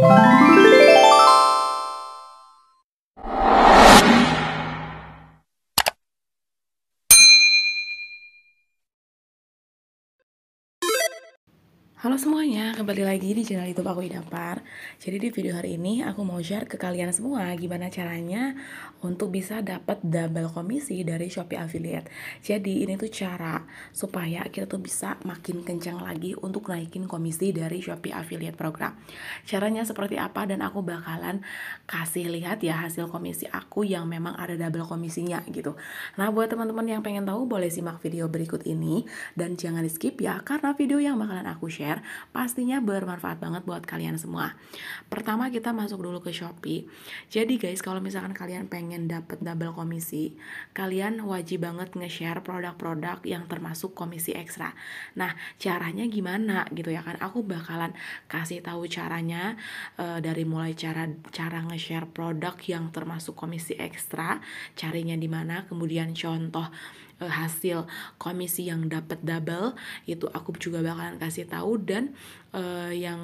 Bye. Halo semuanya, kembali lagi di channel youtube aku Idapar Jadi di video hari ini aku mau share ke kalian semua gimana caranya untuk bisa dapat double komisi dari Shopee Affiliate Jadi ini tuh cara supaya kita tuh bisa makin kencang lagi untuk naikin komisi dari Shopee Affiliate Program Caranya seperti apa dan aku bakalan kasih lihat ya hasil komisi aku yang memang ada double komisinya gitu Nah buat teman-teman yang pengen tahu boleh simak video berikut ini dan jangan di skip ya karena video yang bakalan aku share pastinya bermanfaat banget buat kalian semua. Pertama kita masuk dulu ke Shopee. Jadi guys, kalau misalkan kalian pengen dapet double komisi, kalian wajib banget nge-share produk-produk yang termasuk komisi ekstra. Nah, caranya gimana gitu ya kan? Aku bakalan kasih tahu caranya uh, dari mulai cara cara nge-share produk yang termasuk komisi ekstra, carinya di mana, kemudian contoh eh, hasil komisi yang dapat double itu aku juga bakalan kasih tahu dan uh, yang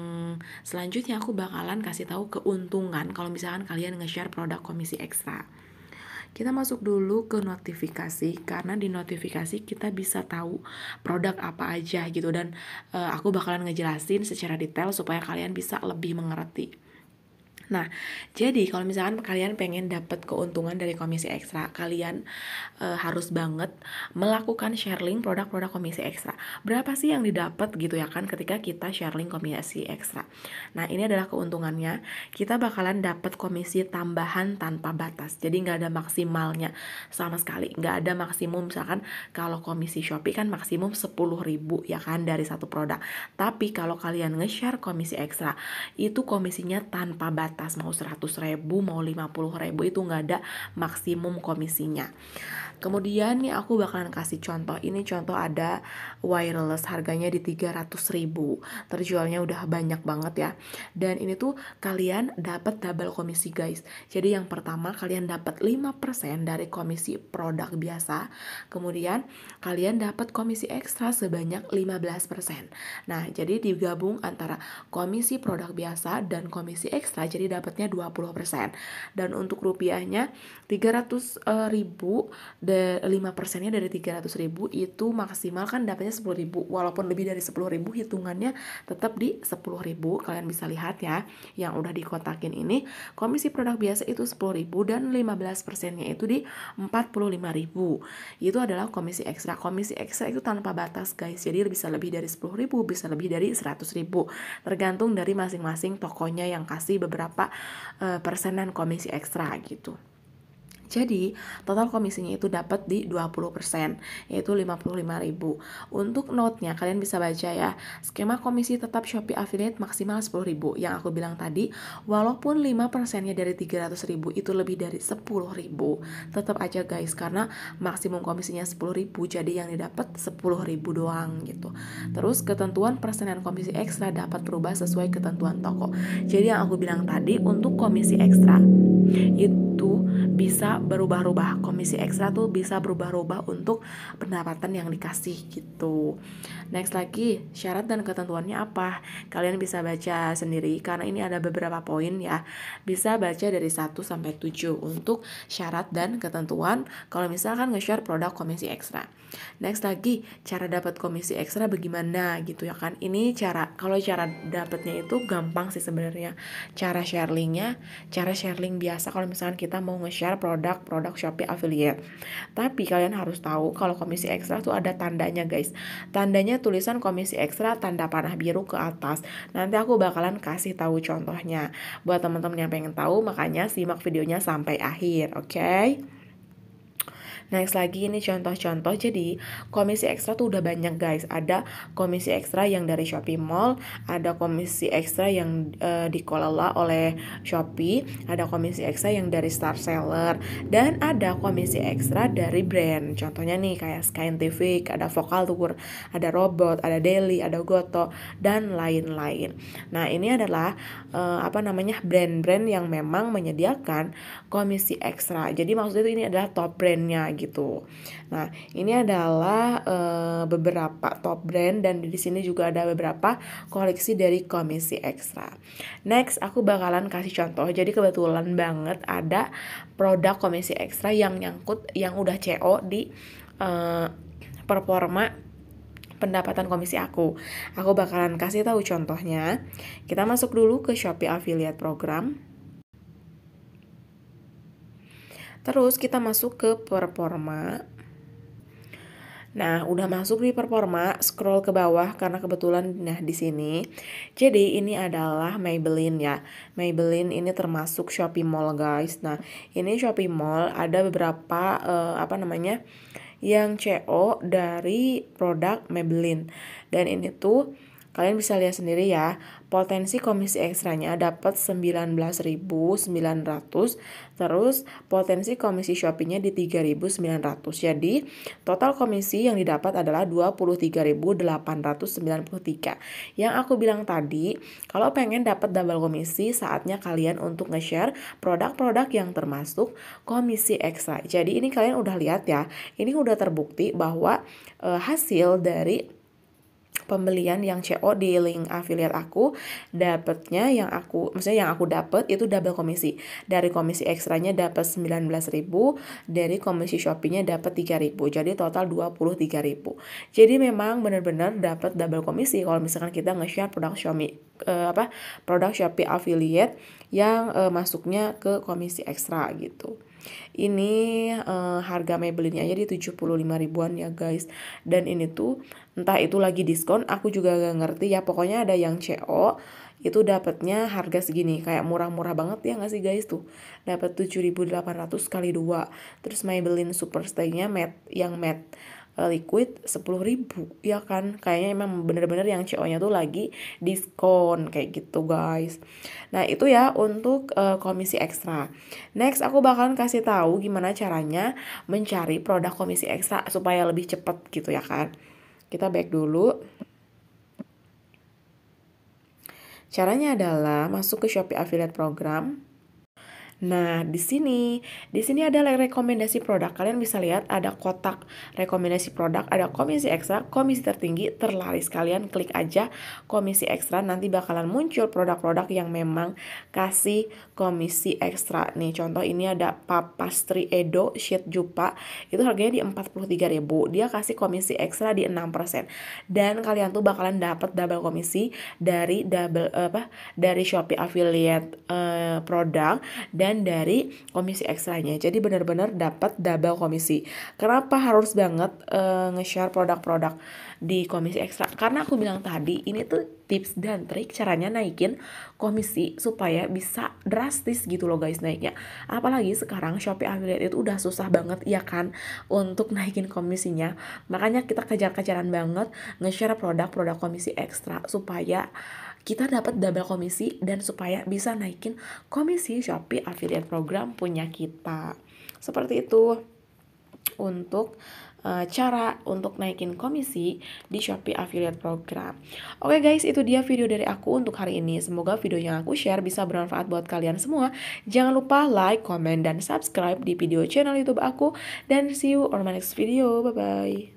selanjutnya aku bakalan kasih tahu keuntungan kalau misalkan kalian nge-share produk komisi ekstra kita masuk dulu ke notifikasi karena di notifikasi kita bisa tahu produk apa aja gitu dan uh, aku bakalan ngejelasin secara detail supaya kalian bisa lebih mengerti. Nah, jadi kalau misalkan kalian pengen dapat keuntungan dari komisi ekstra, kalian e, harus banget melakukan sharing produk-produk komisi ekstra. Berapa sih yang didapat gitu ya kan ketika kita sharing komisi ekstra? Nah, ini adalah keuntungannya. Kita bakalan dapat komisi tambahan tanpa batas. Jadi nggak ada maksimalnya sama sekali. Nggak ada maksimum misalkan kalau komisi Shopee kan maksimum 10.000 ribu ya kan dari satu produk. Tapi kalau kalian nge-share komisi ekstra, itu komisinya tanpa batas atas mau 100 ribu mau 50 ribu itu nggak ada maksimum komisinya kemudian nih aku bakalan kasih contoh ini contoh ada wireless harganya di 300 ribu terjualnya udah banyak banget ya dan ini tuh kalian dapat double komisi guys jadi yang pertama kalian dapat 5% dari komisi produk biasa kemudian kalian dapat komisi ekstra sebanyak 15% nah jadi digabung antara komisi produk biasa dan komisi ekstra jadi dapatnya 20%. Dan untuk rupiahnya 300 eh, ribu 5 persennya dari 300 ribu itu maksimal kan dapatnya 10 ribu walaupun lebih dari 10 ribu hitungannya tetap di 10 ribu kalian bisa lihat ya yang udah dikotakin ini komisi produk biasa itu 10 ribu dan 15 persennya itu di 45 ribu itu adalah komisi ekstra komisi ekstra itu tanpa batas guys jadi bisa lebih dari 10 ribu bisa lebih dari 100 ribu tergantung dari masing-masing tokonya yang kasih beberapa apa uh, eh, persenan komisi ekstra gitu jadi, total komisinya itu dapat di 20%, yaitu 55.000. Untuk note-nya kalian bisa baca ya. Skema komisi tetap Shopee affiliate maksimal 10.000 yang aku bilang tadi, walaupun 5%-nya dari 300.000 itu lebih dari 10.000. Tetap aja guys karena maksimum komisinya 10.000, jadi yang didapat 10.000 doang gitu. Terus ketentuan persenan komisi ekstra dapat berubah sesuai ketentuan toko. Jadi yang aku bilang tadi untuk komisi ekstra itu itu bisa berubah-ubah komisi ekstra tuh bisa berubah-ubah untuk pendapatan yang dikasih gitu next lagi syarat dan ketentuannya apa kalian bisa baca sendiri karena ini ada beberapa poin ya bisa baca dari 1 sampai 7 untuk syarat dan ketentuan kalau misalkan nge-share produk komisi ekstra next lagi cara dapat komisi ekstra bagaimana gitu ya kan ini cara kalau cara dapatnya itu gampang sih sebenarnya cara sharingnya cara sharing biasa kalau misalkan kita kita mau nge-share produk-produk Shopee affiliate. Tapi kalian harus tahu kalau komisi ekstra tuh ada tandanya guys. Tandanya tulisan komisi ekstra tanda panah biru ke atas. Nanti aku bakalan kasih tahu contohnya. Buat teman-teman yang pengen tahu makanya simak videonya sampai akhir, oke? Okay? Next lagi ini contoh-contoh. Jadi komisi ekstra tuh udah banyak guys. Ada komisi ekstra yang dari Shopee Mall, ada komisi ekstra yang uh, dikelola oleh Shopee, ada komisi ekstra yang dari Star Seller, dan ada komisi ekstra dari brand. Contohnya nih kayak Scientific, ada Vocal ada Robot, ada Daily, ada Goto, dan lain-lain. Nah ini adalah uh, apa namanya brand-brand yang memang menyediakan komisi ekstra. Jadi maksudnya itu ini adalah top brandnya gitu. Nah, ini adalah uh, beberapa top brand dan di sini juga ada beberapa koleksi dari komisi ekstra. Next, aku bakalan kasih contoh. Jadi kebetulan banget ada produk komisi ekstra yang nyangkut yang udah CO di uh, performa pendapatan komisi aku. Aku bakalan kasih tahu contohnya. Kita masuk dulu ke Shopee Affiliate Program. Terus kita masuk ke performa. Nah, udah masuk di performa, scroll ke bawah karena kebetulan nah di sini. Jadi ini adalah Maybelline ya. Maybelline ini termasuk Shopee Mall, guys. Nah, ini Shopee Mall ada beberapa uh, apa namanya? yang CO dari produk Maybelline. Dan ini tuh Kalian bisa lihat sendiri ya, potensi komisi ekstranya dapat 19.900, terus potensi komisi shoppingnya di 3.900. Jadi, total komisi yang didapat adalah 23.893. Yang aku bilang tadi, kalau pengen dapat double komisi, saatnya kalian untuk nge-share produk-produk yang termasuk komisi ekstra. Jadi, ini kalian udah lihat ya, ini udah terbukti bahwa e, hasil dari pembelian yang CO di link affiliate aku dapatnya yang aku maksudnya yang aku dapat itu double komisi dari komisi ekstranya dapat 19.000 dari komisi Shopee-nya dapat 3.000 jadi total 23.000 jadi memang benar-benar dapat double komisi kalau misalkan kita nge-share produk Shopee uh, apa produk Shopee affiliate yang uh, masuknya ke komisi ekstra gitu ini uh, harga Maybelline aja di 75 ribuan ya guys. Dan ini tuh entah itu lagi diskon, aku juga gak ngerti ya. Pokoknya ada yang CO itu dapatnya harga segini kayak murah-murah banget ya gak sih guys tuh dapat 7.800 kali dua terus Maybelline Superstay-nya matte yang matte liquid 10.000 ya kan kayaknya emang bener-bener yang CO-nya tuh lagi diskon kayak gitu guys nah itu ya untuk uh, komisi ekstra next aku bakalan kasih tahu gimana caranya mencari produk komisi ekstra supaya lebih cepat gitu ya kan kita back dulu caranya adalah masuk ke Shopee Affiliate Program Nah, di sini, di sini ada rekomendasi produk. Kalian bisa lihat ada kotak rekomendasi produk, ada komisi ekstra, komisi tertinggi, terlaris. Kalian klik aja komisi ekstra, nanti bakalan muncul produk-produk yang memang kasih komisi ekstra. Nih, contoh ini ada Papastri Edo Sheet Jupa. Itu harganya di 43.000. Dia kasih komisi ekstra di 6%. Dan kalian tuh bakalan dapat double komisi dari double eh, apa? dari Shopee affiliate uh, produk dan dan dari komisi ekstranya. Jadi benar-benar dapat double komisi. Kenapa harus banget uh, nge-share produk-produk di komisi ekstra? Karena aku bilang tadi ini tuh tips dan trik caranya naikin komisi supaya bisa drastis gitu loh guys naiknya. Apalagi sekarang Shopee affiliate itu udah susah banget ya kan untuk naikin komisinya. Makanya kita kejar-kejaran banget nge-share produk-produk komisi ekstra supaya kita dapat double komisi dan supaya bisa naikin komisi Shopee affiliate program punya kita. Seperti itu untuk Eh, cara untuk naikin komisi di Shopee Affiliate Program. Oke guys, itu dia video dari aku untuk hari ini. Semoga video yang aku share bisa bermanfaat buat kalian semua. Jangan lupa like, comment, dan subscribe di video channel YouTube aku. Dan see you on my next video. Bye-bye.